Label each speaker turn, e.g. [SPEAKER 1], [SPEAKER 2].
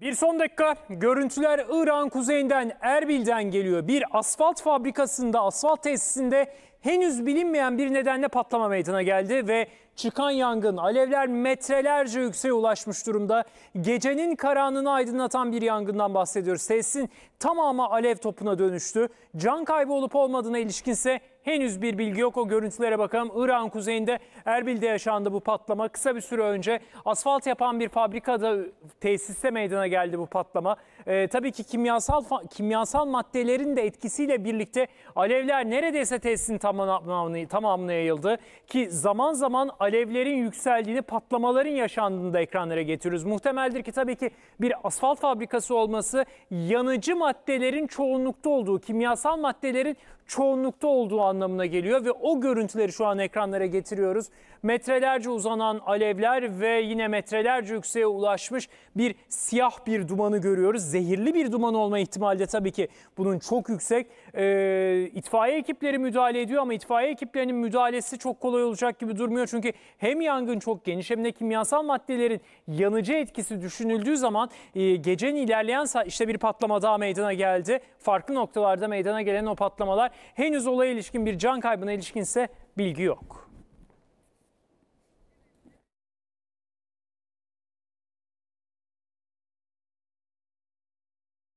[SPEAKER 1] Bir son dakika görüntüler İran kuzeyinden Erbil'den geliyor. Bir asfalt fabrikasında asfalt tesisinde henüz bilinmeyen bir nedenle patlama meydana geldi ve çıkan yangın alevler metrelerce yükseğe ulaşmış durumda. Gecenin karanlığını aydınlatan bir yangından bahsediyoruz. Tesisin tamamı alev topuna dönüştü. Can kaybı olup olmadığına ilişkinse henüz bir bilgi yok. O görüntülere bakalım. İran kuzeyinde Erbil'de yaşandı bu patlama. Kısa bir süre önce asfalt yapan bir fabrikada tesiste meydana geldi bu patlama. E, tabii ki kimyasal kimyasal maddelerin de etkisiyle birlikte alevler neredeyse tesisin tamamını, tamamına yayıldı. Ki zaman zaman alevlerin yükseldiğini, patlamaların yaşandığını da ekranlara getiriyoruz. Muhtemeldir ki tabii ki bir asfalt fabrikası olması yanıcı maddelerin çoğunlukta olduğu, kimyasal maddelerin çoğunlukta olduğu anlamına geliyor ve o görüntüleri şu an ekranlara getiriyoruz. Metrelerce uzanan alevler ve yine metrelerce yükseğe ulaşmış bir siyah bir dumanı görüyoruz zehirli bir duman olma ihtimali de tabii ki bunun çok yüksek. E, itfaiye ekipleri müdahale ediyor ama itfaiye ekiplerinin müdahalesi çok kolay olacak gibi durmuyor. Çünkü hem yangın çok geniş hem de kimyasal maddelerin yanıcı etkisi düşünüldüğü zaman e, gecenin ilerleyen saat işte bir patlama daha meydana geldi. Farklı noktalarda meydana gelen o patlamalar henüz olaya ilişkin bir can kaybına ilişkinse bilgi yok.